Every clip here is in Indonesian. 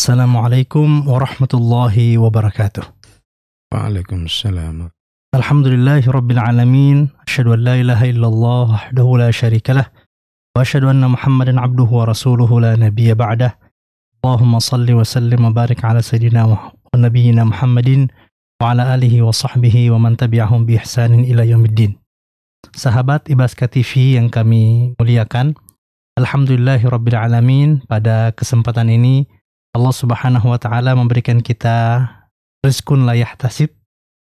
السلام عليكم ورحمة الله وبركاته وعليكم السلام الحمد لله رب العالمين أشهد أن لا إله إلا الله وحده لا شريك له وأشهد أن محمدا عبده ورسوله لا نبي بعده اللهم صل وسلم وبارك على سيدنا ونبينا محمد وعلى آله وصحبه ومن تبعهم بإحسان إلى يوم الدين Sahabat Ibaska TV yang kami muliakan, Alhamdulillahi Rabbil Alamin, pada kesempatan ini Allah Subhanahu wa taala memberikan kita rizkun layah tasib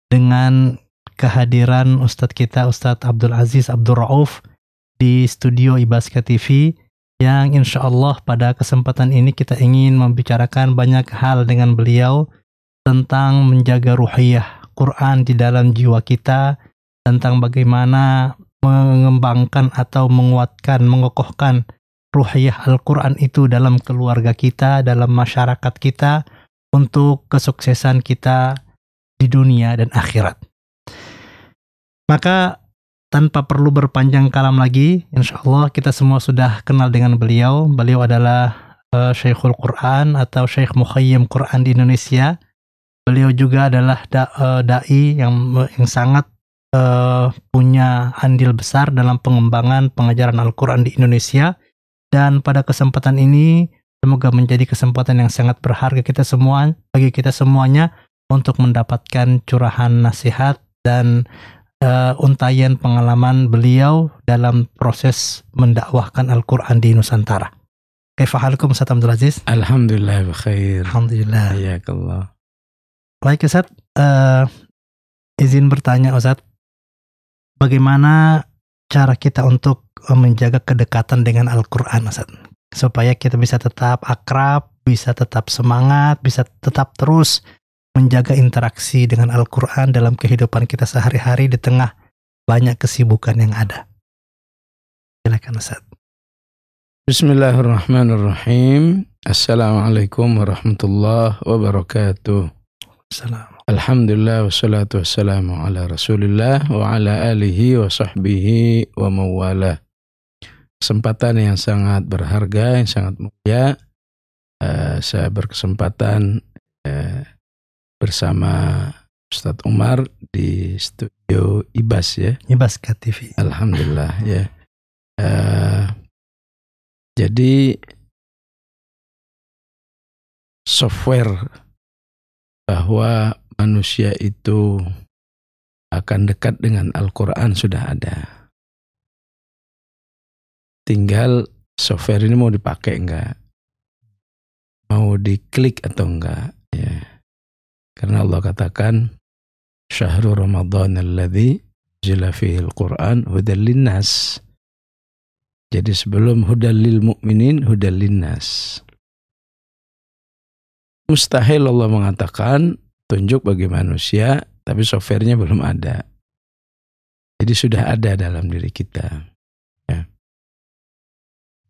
dengan kehadiran Ustadz kita Ustadz Abdul Aziz Abdul Rauf di studio Ibaska TV yang insya Allah pada kesempatan ini kita ingin membicarakan banyak hal dengan beliau tentang menjaga ruhiyah Quran di dalam jiwa kita tentang bagaimana mengembangkan atau menguatkan mengokohkan ruhiyah Al-Quran itu dalam keluarga kita, dalam masyarakat kita, untuk kesuksesan kita di dunia dan akhirat. Maka tanpa perlu berpanjang kalam lagi, insya Allah kita semua sudah kenal dengan beliau. Beliau adalah uh, Syekhul Quran atau Syekh Mukhayyim Quran di Indonesia. Beliau juga adalah da, uh, dai yang yang sangat uh, punya andil besar dalam pengembangan pengajaran Al-Quran di Indonesia dan pada kesempatan ini semoga menjadi kesempatan yang sangat berharga kita semua bagi kita semuanya untuk mendapatkan curahan nasihat dan uh, untayan pengalaman beliau dalam proses mendakwahkan Al-Qur'an di Nusantara. Kaifahalkum Ustaz Abdul Aziz? Alhamdulillah bkhair. Alhamdulillah. Baik Ustaz, uh, izin bertanya Ustaz. Bagaimana cara kita untuk e, menjaga kedekatan dengan Al-Quran Ustaz? Supaya kita bisa tetap akrab, bisa tetap semangat, bisa tetap terus menjaga interaksi dengan Al-Quran dalam kehidupan kita sehari-hari di tengah banyak kesibukan yang ada. Silakan Ustaz. Bismillahirrahmanirrahim. Assalamualaikum warahmatullahi wabarakatuh. Assalamualaikum. Alhamdulillah wassalatu wassalamu ala rasulillah wa ala alihi wa sahbihi wa mawala Kesempatan yang sangat berharga, yang sangat mulia uh, Saya berkesempatan uh, bersama Ustadz Umar di studio Ibas ya Ibas KTV Alhamdulillah ya uh, Jadi software bahwa manusia itu akan dekat dengan Al-Quran sudah ada. Tinggal software ini mau dipakai enggak? Mau diklik atau enggak? Ya. Karena Allah katakan, Syahrul Ramadan alladhi Quran hudallin nas. Jadi sebelum hudallil mu'minin, hudallin nas. Mustahil Allah mengatakan tunjuk bagi manusia, tapi softwarenya belum ada. Jadi sudah ada dalam diri kita. Ya.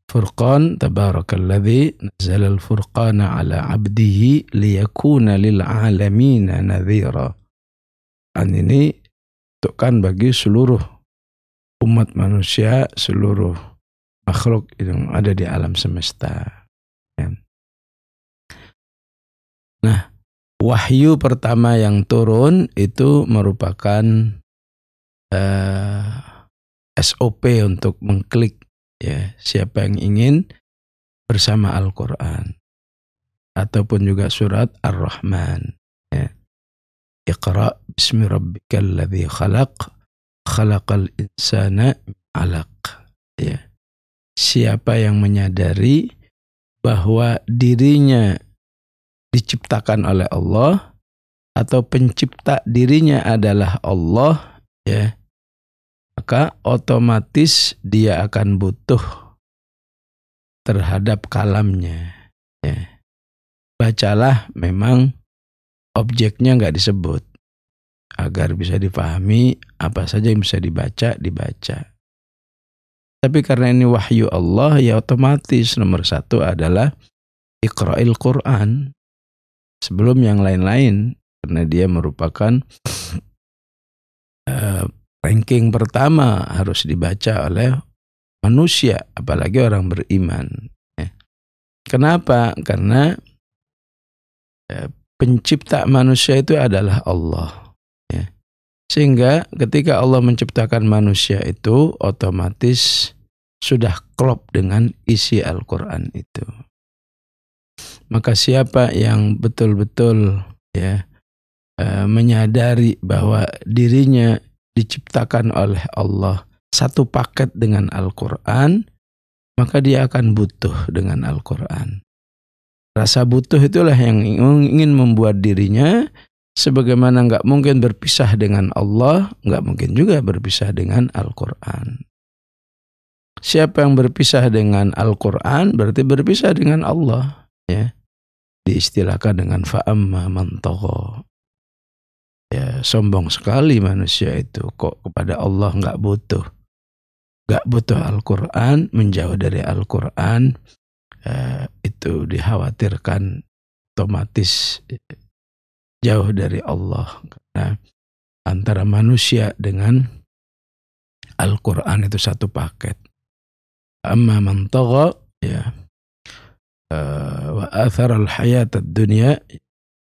Furqan tabarakalladzi nazalal al-furqana ala 'abdihi liyakuna lil 'alamina nadhira. Dan ini tukan bagi seluruh umat manusia, seluruh makhluk yang ada di alam semesta. Ya. Nah, wahyu pertama yang turun itu merupakan uh, eh, SOP untuk mengklik ya siapa yang ingin bersama Al-Qur'an ataupun juga surat Ar-Rahman ya. Iqra bismi rabbikal ladzi khalaq khalaqal insana alaq ya. Siapa yang menyadari bahwa dirinya diciptakan oleh Allah atau pencipta dirinya adalah Allah ya maka otomatis dia akan butuh terhadap kalamnya ya bacalah memang objeknya nggak disebut agar bisa dipahami apa saja yang bisa dibaca dibaca tapi karena ini wahyu Allah ya otomatis nomor satu adalah ikra'il Quran sebelum yang lain-lain karena dia merupakan uh, ranking pertama harus dibaca oleh manusia apalagi orang beriman. Ya. Kenapa? Karena uh, pencipta manusia itu adalah Allah. Ya. Sehingga ketika Allah menciptakan manusia itu otomatis sudah klop dengan isi Al-Quran itu maka siapa yang betul-betul ya e, menyadari bahwa dirinya diciptakan oleh Allah satu paket dengan Al-Qur'an maka dia akan butuh dengan Al-Qur'an rasa butuh itulah yang ingin membuat dirinya sebagaimana nggak mungkin berpisah dengan Allah nggak mungkin juga berpisah dengan Al-Qur'an Siapa yang berpisah dengan Al-Quran berarti berpisah dengan Allah. Ya diistilahkan dengan fa'amma man Ya, sombong sekali manusia itu kok kepada Allah nggak butuh. Nggak butuh Al-Qur'an, menjauh dari Al-Qur'an ya, itu dikhawatirkan otomatis jauh dari Allah karena antara manusia dengan Al-Qur'an itu satu paket. Amma man ya Eh, wa athar al-hayat ad-dunya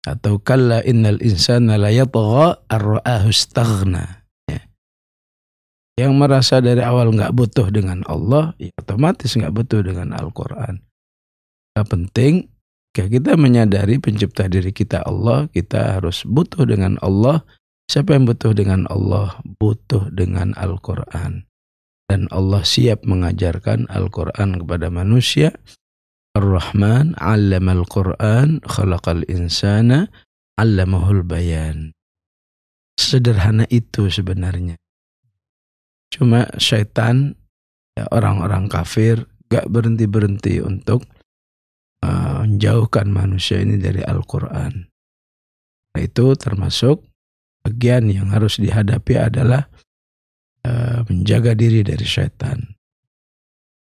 atau kalla innal insana la yatgha ar-ra'ahu istaghna ya. yang merasa dari awal nggak butuh dengan Allah ya otomatis nggak butuh dengan Al-Qur'an nah, penting jika ya kita menyadari pencipta diri kita Allah kita harus butuh dengan Allah siapa yang butuh dengan Allah butuh dengan Al-Qur'an dan Allah siap mengajarkan Al-Quran kepada manusia Ar-Rahman 'allamal Qur'an khalaqal insana 'allamahul bayan. Sederhana itu sebenarnya. Cuma syaitan ya, orang-orang ya kafir gak berhenti-berhenti untuk uh, menjauhkan manusia ini dari Al-Qur'an. Nah, itu termasuk bagian yang harus dihadapi adalah uh, menjaga diri dari syaitan.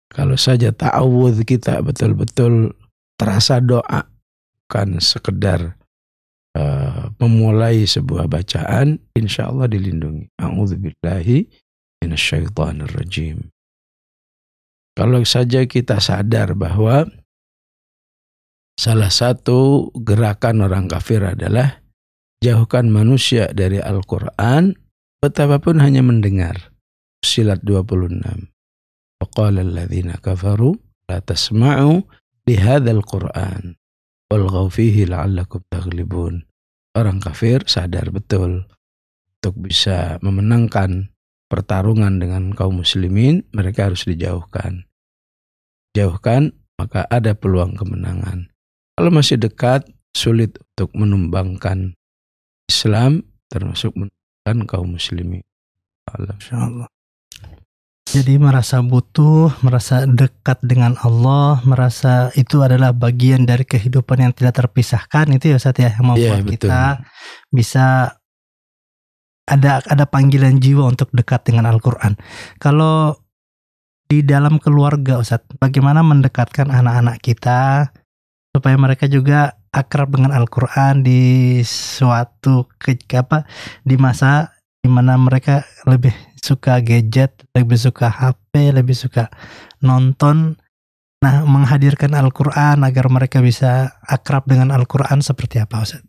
Kalau saja ta'awud kita betul-betul terasa doa, bukan sekedar uh, memulai sebuah bacaan, insya Allah dilindungi. A'udzubillahi minasyaitonirrajim. Kalau saja kita sadar bahwa salah satu gerakan orang kafir adalah jauhkan manusia dari Al-Quran, betapapun hanya mendengar. Silat 26. وقال الذين كفروا لا تسمعوا لهذا القرآن Orang kafir sadar betul untuk bisa memenangkan pertarungan dengan kaum muslimin, mereka harus dijauhkan. Jauhkan, maka ada peluang kemenangan. Kalau masih dekat, sulit untuk menumbangkan Islam, termasuk menumbangkan kaum muslimin. Allah. Jadi merasa butuh, merasa dekat dengan Allah, merasa itu adalah bagian dari kehidupan yang tidak terpisahkan itu ya Ustadz ya yang membuat iya, yeah, kita bisa ada ada panggilan jiwa untuk dekat dengan Al-Qur'an. Kalau di dalam keluarga Ustaz, bagaimana mendekatkan anak-anak kita supaya mereka juga akrab dengan Al-Qur'an di suatu ke, apa di masa di mana mereka lebih suka gadget, lebih suka HP, lebih suka nonton. Nah, menghadirkan Al-Qur'an agar mereka bisa akrab dengan Al-Qur'an seperti apa, Ustaz?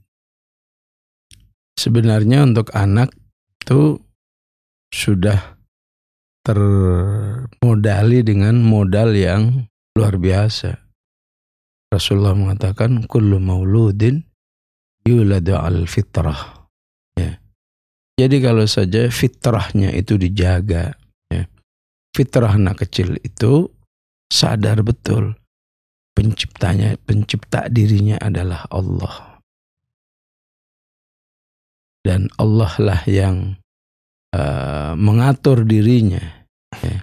Sebenarnya untuk anak itu sudah termodali dengan modal yang luar biasa. Rasulullah mengatakan kullu mauludin yuladu al fitrah jadi kalau saja fitrahnya itu dijaga, ya. fitrah anak kecil itu sadar betul penciptanya, pencipta dirinya adalah Allah. Dan Allah lah yang uh, mengatur dirinya. Ya.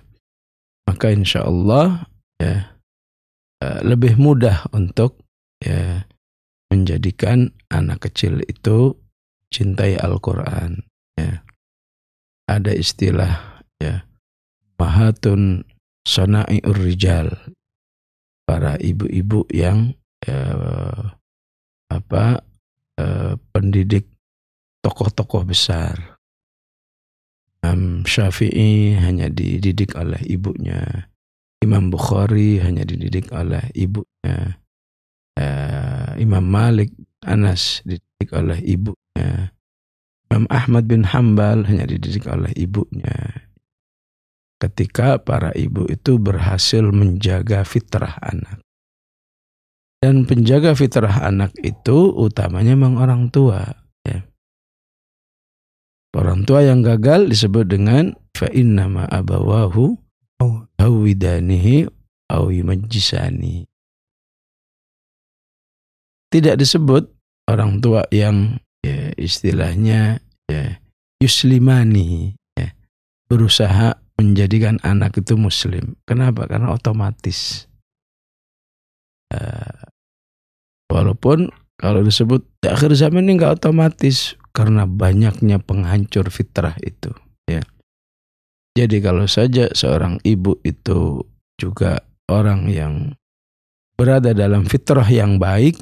Maka insya Allah ya, uh, lebih mudah untuk ya, menjadikan anak kecil itu cintai Al-Quran, ya, ada istilah ya mahatun Sanai urrijal para ibu-ibu yang ya, apa eh, pendidik tokoh-tokoh besar Imam Syafi'i hanya dididik oleh ibunya Imam Bukhari hanya dididik oleh ibunya eh, Imam Malik Anas dididik oleh ibunya Imam Ahmad bin Hambal hanya dididik oleh ibunya. Ketika para ibu itu berhasil menjaga fitrah anak. Dan penjaga fitrah anak itu utamanya memang orang tua. Ya. Orang tua yang gagal disebut dengan fa'innama abawahu awidanihi awimajisani. Tidak disebut orang tua yang ya istilahnya ya yuslimani ya berusaha menjadikan anak itu muslim. Kenapa? Karena otomatis. Uh, walaupun kalau disebut di akhir zaman ini nggak otomatis karena banyaknya penghancur fitrah itu. Ya. Jadi kalau saja seorang ibu itu juga orang yang berada dalam fitrah yang baik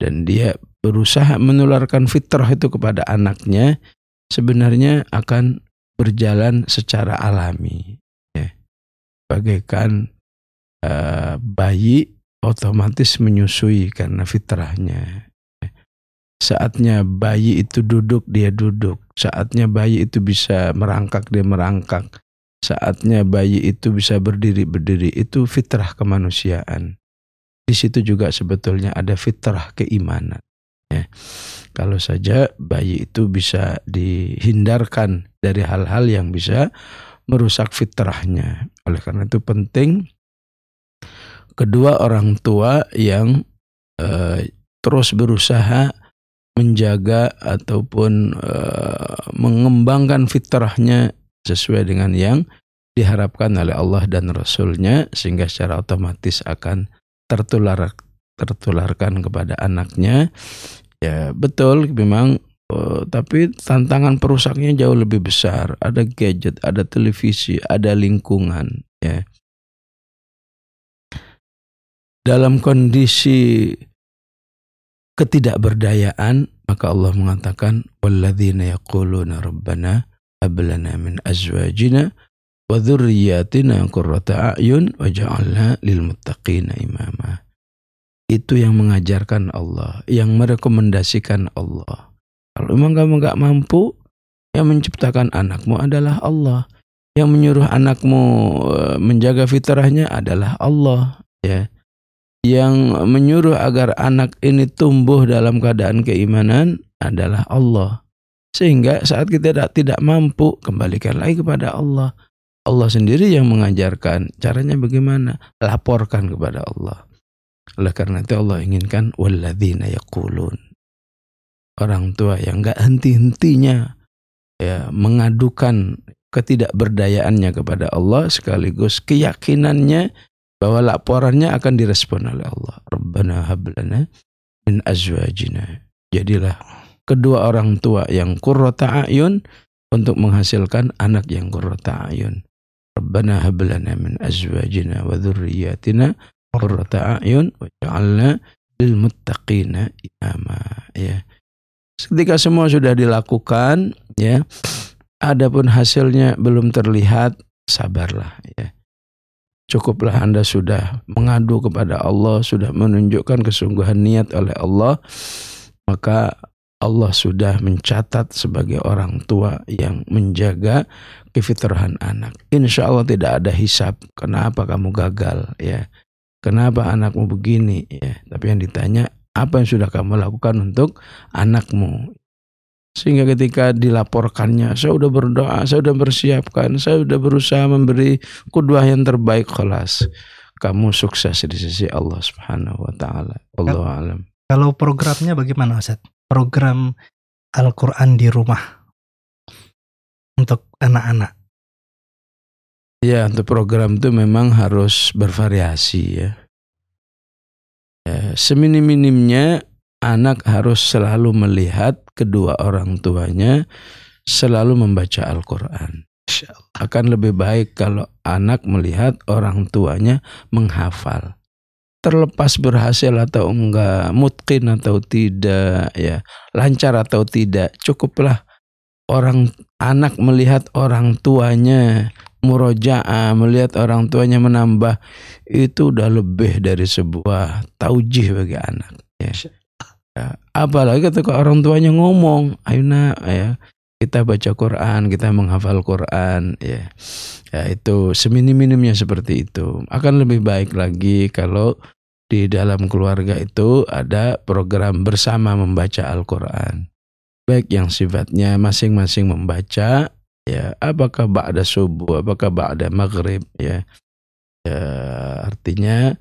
dan dia berusaha menularkan fitrah itu kepada anaknya sebenarnya akan berjalan secara alami ya. bagaikan uh, bayi otomatis menyusui karena fitrahnya ya. saatnya bayi itu duduk dia duduk saatnya bayi itu bisa merangkak dia merangkak saatnya bayi itu bisa berdiri berdiri itu fitrah kemanusiaan di situ juga sebetulnya ada fitrah keimanan Ya. Kalau saja bayi itu bisa dihindarkan dari hal-hal yang bisa merusak fitrahnya. Oleh karena itu penting kedua orang tua yang e, terus berusaha menjaga ataupun e, mengembangkan fitrahnya sesuai dengan yang diharapkan oleh Allah dan Rasulnya sehingga secara otomatis akan tertular tertularkan kepada anaknya. Ya betul memang Oh, tapi tantangan perusaknya jauh lebih besar. Ada gadget, ada televisi, ada lingkungan, ya. Dalam kondisi ketidakberdayaan, maka Allah mengatakan walladzina yaquluna rabbana hab lana min azwajina wa dzurriyyatina qurrata a'yun waj'alna lil muttaqina imama itu yang mengajarkan Allah, yang merekomendasikan Allah. Kalau memang kamu nggak mampu, yang menciptakan anakmu adalah Allah, yang menyuruh anakmu eh, menjaga fitrahnya adalah Allah, ya. Yang menyuruh agar anak ini tumbuh dalam keadaan keimanan adalah Allah. Sehingga saat kita tidak, tidak mampu, kembalikan lagi kepada Allah. Allah sendiri yang mengajarkan caranya bagaimana, laporkan kepada Allah. Oleh karena itu Allah inginkan walladzina yaqulun. Orang tua yang enggak henti-hentinya ya mengadukan ketidakberdayaannya kepada Allah sekaligus keyakinannya bahwa laporannya akan direspon oleh Allah. Rabbana hablana min azwajina. Jadilah kedua orang tua yang qurrata ayun untuk menghasilkan anak yang qurrata ayun. Rabbana hablana min azwajina wa dzurriyyatina qurrata a'yun waj'alna lil muttaqina imama ya ketika semua sudah dilakukan ya adapun hasilnya belum terlihat sabarlah ya cukuplah Anda sudah mengadu kepada Allah, sudah menunjukkan kesungguhan niat oleh Allah, maka Allah sudah mencatat sebagai orang tua yang menjaga kefitrahan anak. Insya Allah tidak ada hisap. Kenapa kamu gagal? Ya, kenapa anakmu begini ya tapi yang ditanya apa yang sudah kamu lakukan untuk anakmu sehingga ketika dilaporkannya saya sudah berdoa saya sudah bersiapkan saya sudah berusaha memberi kedua yang terbaik kelas kamu sukses di sisi Allah Subhanahu wa taala Allah alam kalau programnya bagaimana Ustaz program Al-Qur'an di rumah untuk anak-anak Ya untuk program itu memang harus bervariasi ya. ya Seminim-minimnya anak harus selalu melihat kedua orang tuanya selalu membaca Al-Quran. Akan lebih baik kalau anak melihat orang tuanya menghafal. Terlepas berhasil atau enggak, mutkin atau tidak, ya lancar atau tidak, cukuplah orang anak melihat orang tuanya murojaah melihat orang tuanya menambah itu udah lebih dari sebuah taujih bagi anak ya. ya. apalagi ketika orang tuanya ngomong ayo nak ya kita baca Quran kita menghafal Quran ya, ya itu seminim-minimnya seperti itu akan lebih baik lagi kalau di dalam keluarga itu ada program bersama membaca Al-Quran yang sifatnya masing-masing membaca ya apakah ba'da subuh apakah ba'da maghrib ya, ya artinya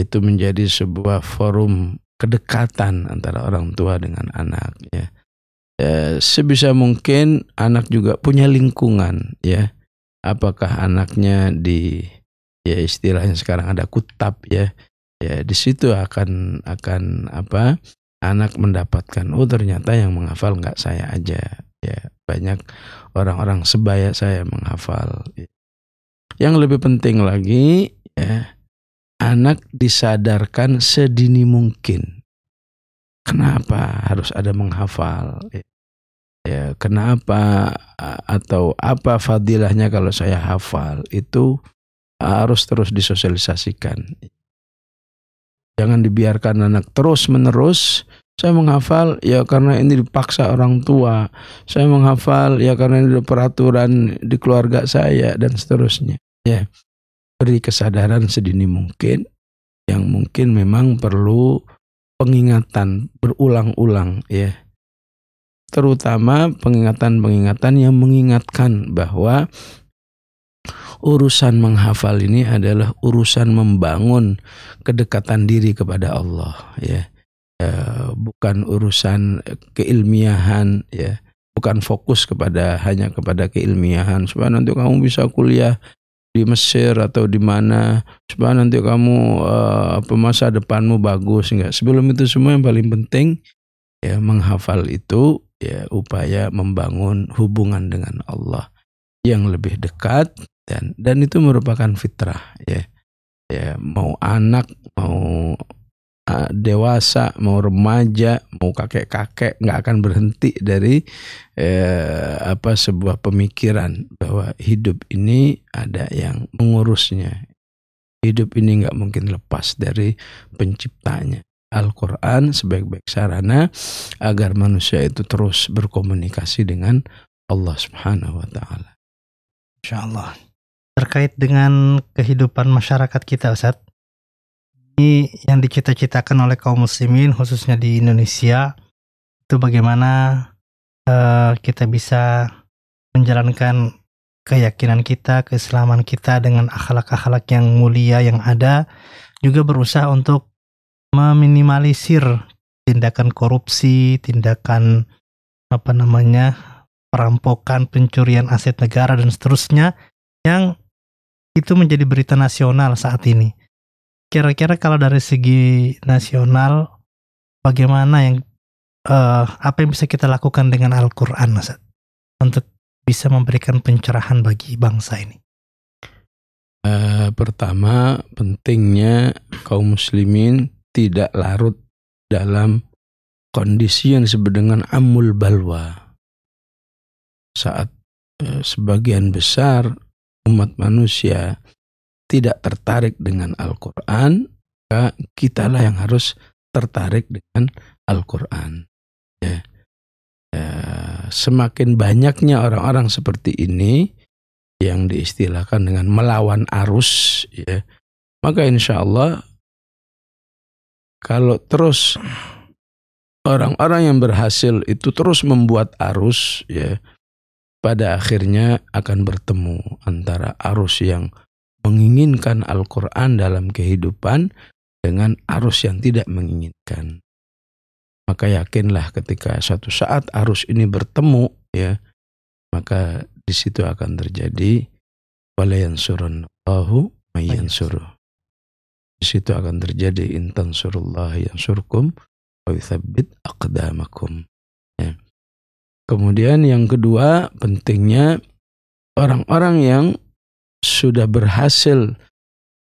itu menjadi sebuah forum kedekatan antara orang tua dengan anak ya ya sebisa mungkin anak juga punya lingkungan ya apakah anaknya di ya istilahnya sekarang ada kutab ya ya di situ akan akan apa anak mendapatkan oh ternyata yang menghafal nggak saya aja ya banyak orang-orang sebaya saya menghafal yang lebih penting lagi ya anak disadarkan sedini mungkin kenapa harus ada menghafal ya, ya kenapa atau apa fadilahnya kalau saya hafal itu harus terus disosialisasikan Jangan dibiarkan anak terus-menerus saya menghafal ya karena ini dipaksa orang tua. Saya menghafal ya karena ini ada peraturan di keluarga saya dan seterusnya. Ya. Beri kesadaran sedini mungkin yang mungkin memang perlu pengingatan berulang-ulang ya. Terutama pengingatan-pengingatan yang mengingatkan bahwa urusan menghafal ini adalah urusan membangun kedekatan diri kepada Allah ya e, bukan urusan keilmiahan ya bukan fokus kepada hanya kepada keilmiahan supaya nanti kamu bisa kuliah di Mesir atau di mana supaya nanti kamu e, masa depanmu bagus enggak sebelum itu semua yang paling penting ya menghafal itu ya upaya membangun hubungan dengan Allah yang lebih dekat dan dan itu merupakan fitrah ya ya mau anak mau uh, dewasa mau remaja mau kakek kakek nggak akan berhenti dari uh, apa sebuah pemikiran bahwa hidup ini ada yang mengurusnya hidup ini nggak mungkin lepas dari penciptanya Al-Quran sebaik-baik sarana agar manusia itu terus berkomunikasi dengan Allah Subhanahu wa Ta'ala. Insya Allah terkait dengan kehidupan masyarakat kita Ustaz. Ini yang dicita-citakan oleh kaum muslimin khususnya di Indonesia itu bagaimana uh, kita bisa menjalankan keyakinan kita, keislaman kita dengan akhlak-akhlak yang mulia yang ada juga berusaha untuk meminimalisir tindakan korupsi, tindakan apa namanya perampokan, pencurian aset negara dan seterusnya yang itu menjadi berita nasional saat ini. Kira-kira kalau dari segi nasional, bagaimana yang uh, apa yang bisa kita lakukan dengan Al-Quran, Ustaz? Untuk bisa memberikan pencerahan bagi bangsa ini? Uh, pertama, pentingnya kaum muslimin tidak larut dalam kondisi yang disebut dengan amul balwa. Saat uh, sebagian besar umat manusia tidak tertarik dengan Al-Quran, maka kitalah yang harus tertarik dengan Al-Quran. Ya. Ya, semakin banyaknya orang-orang seperti ini yang diistilahkan dengan melawan arus, ya, maka insya Allah kalau terus orang-orang yang berhasil itu terus membuat arus, ya, pada akhirnya akan bertemu antara arus yang menginginkan Al-Quran dalam kehidupan dengan arus yang tidak menginginkan. Maka yakinlah ketika suatu saat arus ini bertemu, ya, maka di situ akan terjadi walayansurallahu suruh. Di situ akan terjadi intan surullah yang surkum wa akdamakum. Kemudian yang kedua pentingnya orang-orang yang sudah berhasil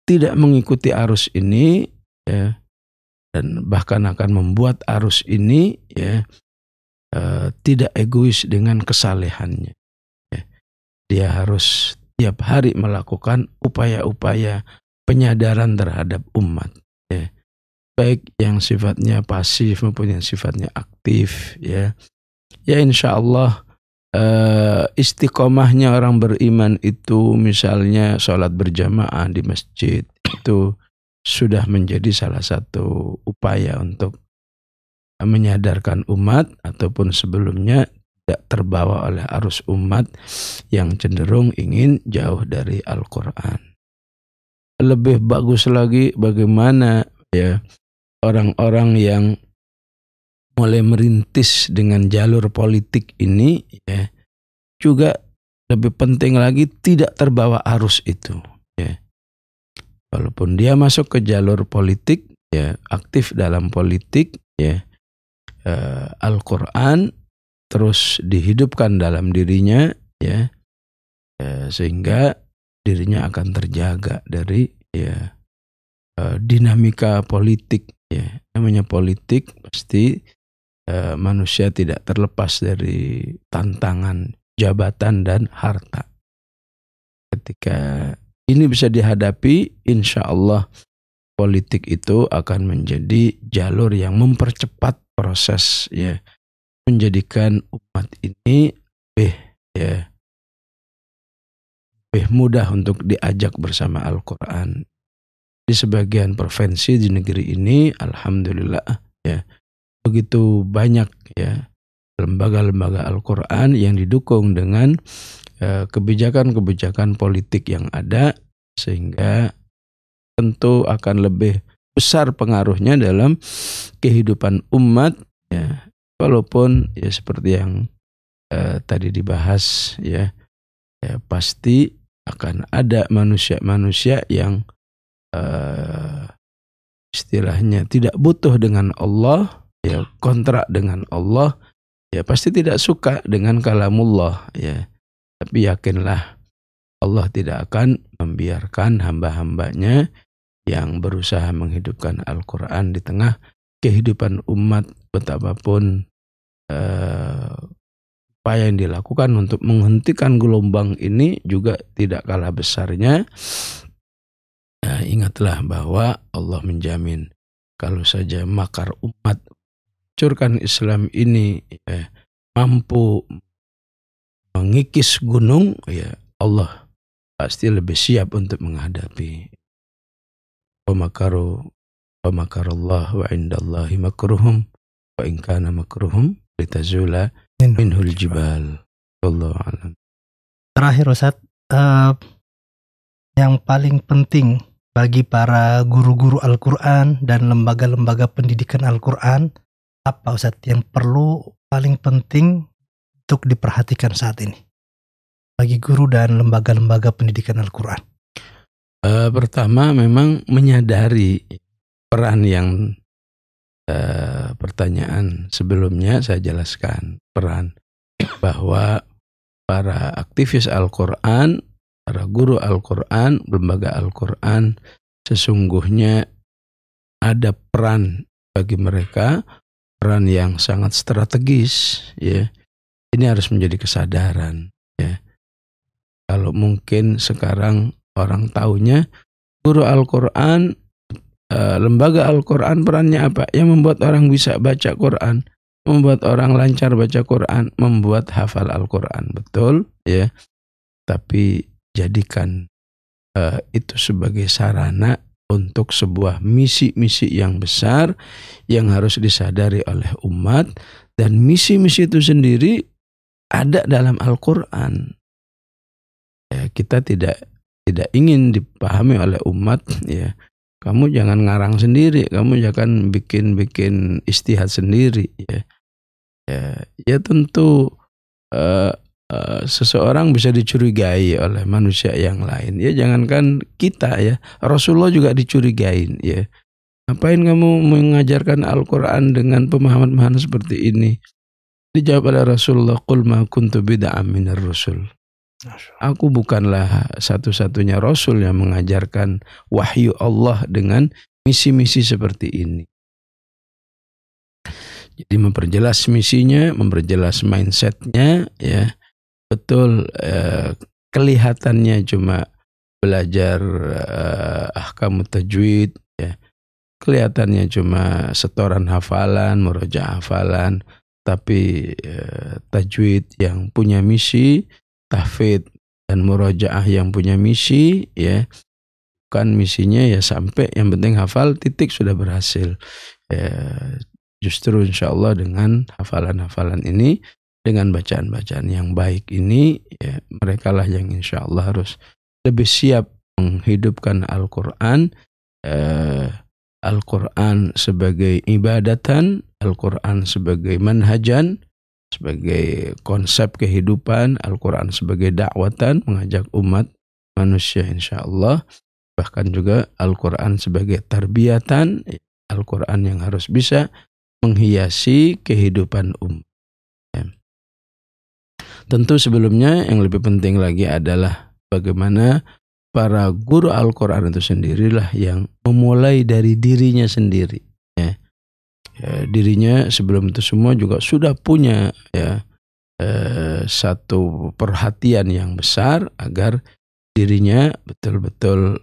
tidak mengikuti arus ini ya dan bahkan akan membuat arus ini ya eh, tidak egois dengan kesalehannya. Ya. Dia harus tiap hari melakukan upaya-upaya penyadaran terhadap umat ya. Baik yang sifatnya pasif maupun yang sifatnya aktif ya ya insya Allah uh, eh, istiqomahnya orang beriman itu misalnya sholat berjamaah di masjid itu sudah menjadi salah satu upaya untuk menyadarkan umat ataupun sebelumnya tidak terbawa oleh arus umat yang cenderung ingin jauh dari Al-Quran. Lebih bagus lagi bagaimana ya orang-orang yang mulai merintis dengan jalur politik ini ya juga lebih penting lagi tidak terbawa arus itu ya walaupun dia masuk ke jalur politik ya aktif dalam politik ya eh, Al-Qur'an terus dihidupkan dalam dirinya ya, eh, sehingga dirinya akan terjaga dari ya eh, dinamika politik ya namanya politik pasti Eh, manusia tidak terlepas dari tantangan jabatan dan harta. Ketika ini bisa dihadapi, insya Allah politik itu akan menjadi jalur yang mempercepat proses ya menjadikan umat ini lebih ya lebih mudah untuk diajak bersama Al-Quran. Di sebagian provinsi di negeri ini, alhamdulillah ya begitu banyak ya lembaga-lembaga Al-Qur'an yang didukung dengan eh, kebijakan-kebijakan politik yang ada sehingga tentu akan lebih besar pengaruhnya dalam kehidupan umat ya walaupun ya seperti yang uh, tadi dibahas ya, ya pasti akan ada manusia-manusia yang uh, istilahnya tidak butuh dengan Allah ya kontrak dengan Allah ya pasti tidak suka dengan kalamullah ya tapi yakinlah Allah tidak akan membiarkan hamba-hambanya yang berusaha menghidupkan Al-Quran di tengah kehidupan umat betapapun eh, upaya yang dilakukan untuk menghentikan gelombang ini juga tidak kalah besarnya nah, ingatlah bahwa Allah menjamin kalau saja makar umat menghancurkan Islam ini ya, mampu mengikis gunung ya Allah pasti lebih siap untuk menghadapi pemakaru Allah wa indallahi makruhum wa inkana makruhum litazula minhul jibal Allah alam terakhir Ustaz uh, yang paling penting bagi para guru-guru Al-Qur'an dan lembaga-lembaga pendidikan Al-Qur'an apa Ustadz yang perlu paling penting untuk diperhatikan saat ini bagi guru dan lembaga-lembaga pendidikan Al-Quran? E, pertama memang menyadari peran yang e, pertanyaan sebelumnya saya jelaskan peran bahwa para aktivis Al-Quran, para guru Al-Quran, lembaga Al-Quran sesungguhnya ada peran bagi mereka peran yang sangat strategis ya ini harus menjadi kesadaran ya kalau mungkin sekarang orang tahunya guru Al-Qur'an eh, lembaga Al-Qur'an perannya apa yang membuat orang bisa baca Qur'an membuat orang lancar baca Qur'an membuat hafal Al-Qur'an betul ya tapi jadikan eh, itu sebagai sarana untuk sebuah misi-misi yang besar yang harus disadari oleh umat dan misi-misi itu sendiri ada dalam Al-Qur'an. Ya, kita tidak tidak ingin dipahami oleh umat ya. Kamu jangan ngarang sendiri, kamu jangan bikin-bikin istihad sendiri ya. Ya, ya tentu eh, Eh, seseorang bisa dicurigai oleh manusia yang lain. Ya jangankan kita ya, Rasulullah juga dicurigain ya. Ngapain kamu mengajarkan Al-Qur'an dengan pemahaman-pemahaman seperti ini? Dijawab oleh Rasulullah, "Qul ma kuntu rusul." Aku bukanlah satu-satunya rasul yang mengajarkan wahyu Allah dengan misi-misi seperti ini. Jadi memperjelas misinya, memperjelas mindsetnya, ya betul eh, kelihatannya cuma belajar eh, ahkamu tajwid ya kelihatannya cuma setoran hafalan meroja hafalan tapi eh, tajwid yang punya misi tahfid dan murojaah yang punya misi ya kan misinya ya sampai yang penting hafal titik sudah berhasil ya, justru insyaallah dengan hafalan-hafalan ini dengan bacaan-bacaan yang baik ini ya, mereka lah yang insya Allah harus lebih siap menghidupkan Al-Quran eh, Al-Quran sebagai ibadatan Al-Quran sebagai manhajan sebagai konsep kehidupan Al-Quran sebagai dakwatan mengajak umat manusia insya Allah bahkan juga Al-Quran sebagai tarbiatan Al-Quran yang harus bisa menghiasi kehidupan umat Tentu sebelumnya yang lebih penting lagi adalah bagaimana para guru Al-Quran itu sendirilah yang memulai dari dirinya sendiri. Ya. Ya, dirinya sebelum itu semua juga sudah punya ya eh, satu perhatian yang besar agar dirinya betul-betul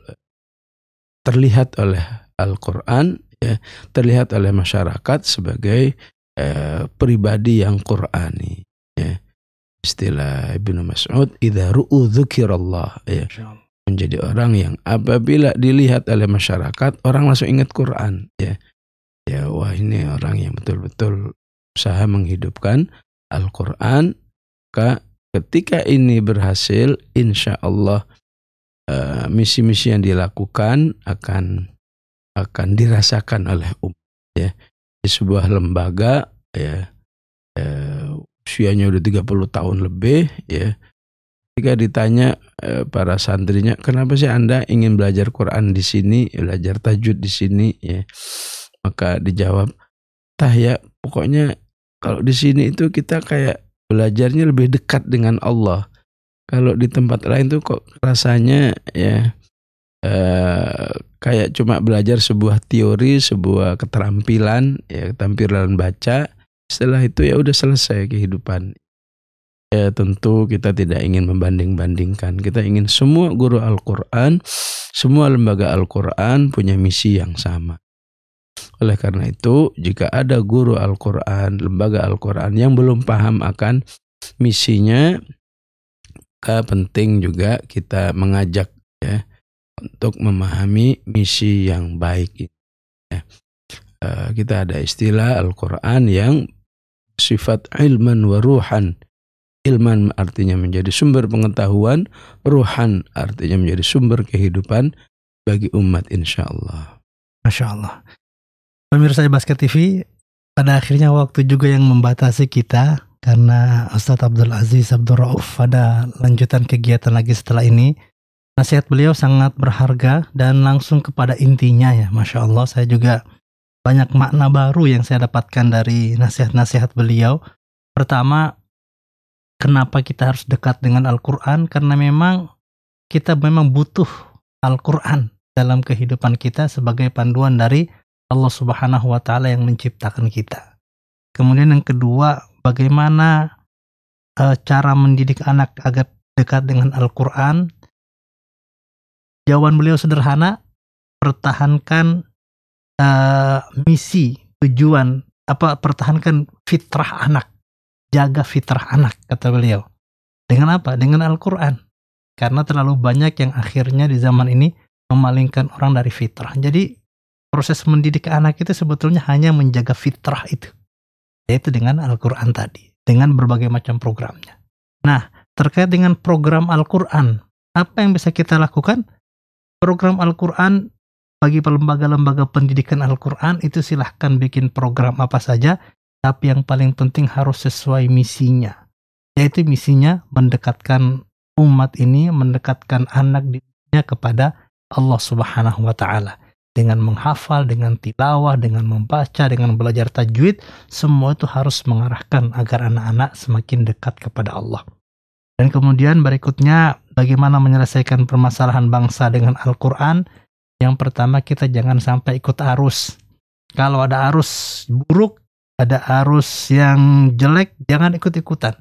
terlihat oleh Al-Quran, ya, terlihat oleh masyarakat sebagai eh, pribadi yang Qurani istilah Ibnu Mas'ud idza ru'u dzikrullah ya menjadi orang yang apabila dilihat oleh masyarakat orang langsung ingat Quran ya ya wah ini orang yang betul-betul usaha menghidupkan Al-Quran ke ketika ini berhasil insya Allah eh, misi-misi yang dilakukan akan akan dirasakan oleh umat ya di sebuah lembaga ya, ya usianya udah 30 tahun lebih ya ketika ditanya eh, para santrinya kenapa sih anda ingin belajar Quran di sini belajar tajwid di sini ya maka dijawab tah ya pokoknya kalau di sini itu kita kayak belajarnya lebih dekat dengan Allah kalau di tempat lain tuh kok rasanya ya eh, kayak cuma belajar sebuah teori sebuah keterampilan ya keterampilan baca setelah itu ya udah selesai kehidupan ya tentu kita tidak ingin membanding-bandingkan. Kita ingin semua guru Al-Quran, semua lembaga Al-Quran punya misi yang sama. Oleh karena itu, jika ada guru Al-Quran, lembaga Al-Quran yang belum paham akan misinya, maka penting juga kita mengajak ya untuk memahami misi yang baik. Ya. Eh, kita ada istilah Al-Quran yang sifat ilman wa ruhan. Ilman artinya menjadi sumber pengetahuan, ruhan artinya menjadi sumber kehidupan bagi umat insya Allah. Masya Allah. Pemirsa Basket TV, pada akhirnya waktu juga yang membatasi kita karena Ustadz Abdul Aziz Abdul Rauf pada lanjutan kegiatan lagi setelah ini. Nasihat beliau sangat berharga dan langsung kepada intinya ya. Masya Allah saya juga banyak makna baru yang saya dapatkan dari nasihat-nasihat beliau. Pertama, kenapa kita harus dekat dengan Al-Quran? Karena memang kita memang butuh Al-Quran dalam kehidupan kita sebagai panduan dari Allah Subhanahu wa Ta'ala yang menciptakan kita. Kemudian, yang kedua, bagaimana e, cara mendidik anak agar dekat dengan Al-Quran? Jawaban beliau sederhana: pertahankan uh, misi tujuan apa pertahankan fitrah anak jaga fitrah anak kata beliau dengan apa dengan Al-Quran karena terlalu banyak yang akhirnya di zaman ini memalingkan orang dari fitrah jadi proses mendidik anak itu sebetulnya hanya menjaga fitrah itu yaitu dengan Al-Quran tadi dengan berbagai macam programnya nah terkait dengan program Al-Quran apa yang bisa kita lakukan program Al-Quran bagi lembaga-lembaga pendidikan Al-Quran itu silahkan bikin program apa saja, tapi yang paling penting harus sesuai misinya. Yaitu misinya mendekatkan umat ini, mendekatkan anak dirinya kepada Allah Subhanahu wa Ta'ala. Dengan menghafal, dengan tilawah, dengan membaca, dengan belajar tajwid, semua itu harus mengarahkan agar anak-anak semakin dekat kepada Allah. Dan kemudian berikutnya, bagaimana menyelesaikan permasalahan bangsa dengan Al-Quran, yang pertama kita jangan sampai ikut arus. Kalau ada arus buruk, ada arus yang jelek, jangan ikut-ikutan.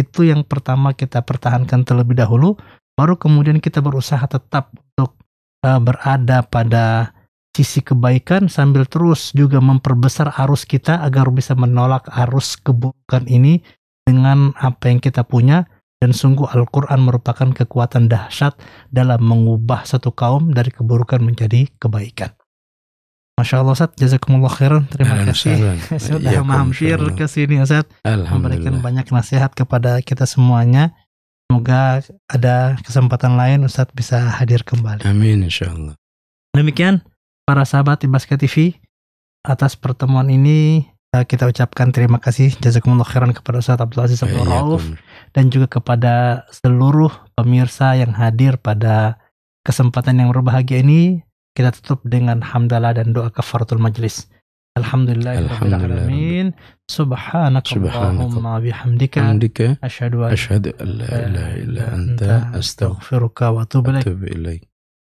Itu yang pertama kita pertahankan terlebih dahulu, baru kemudian kita berusaha tetap untuk uh, berada pada sisi kebaikan sambil terus juga memperbesar arus kita agar bisa menolak arus keburukan ini dengan apa yang kita punya dan sungguh Al-Quran merupakan kekuatan dahsyat dalam mengubah satu kaum dari keburukan menjadi kebaikan. Masya Allah Ustaz, jazakumullah khairan. Terima Alam kasih sudah ya, mampir ke sini Ustaz. Memberikan banyak nasihat kepada kita semuanya. Semoga ada kesempatan lain Ustaz bisa hadir kembali. Amin insya Allah. Demikian para sahabat Ibaska TV atas pertemuan ini Eh, kita ucapkan terima kasih jazakumullah khairan kepada Ustaz Abdul Aziz Abdul iya, iya, Rauf dan juga kepada seluruh pemirsa yang hadir pada kesempatan yang berbahagia ini kita tutup dengan hamdalah dan doa kafaratul majlis Alhamdulillah Alhamdulillahirrahmanirrahim Subhanakallahumma bihamdika Asyadu an la ilaha illa anta Astaghfiruka wa atubu ilaik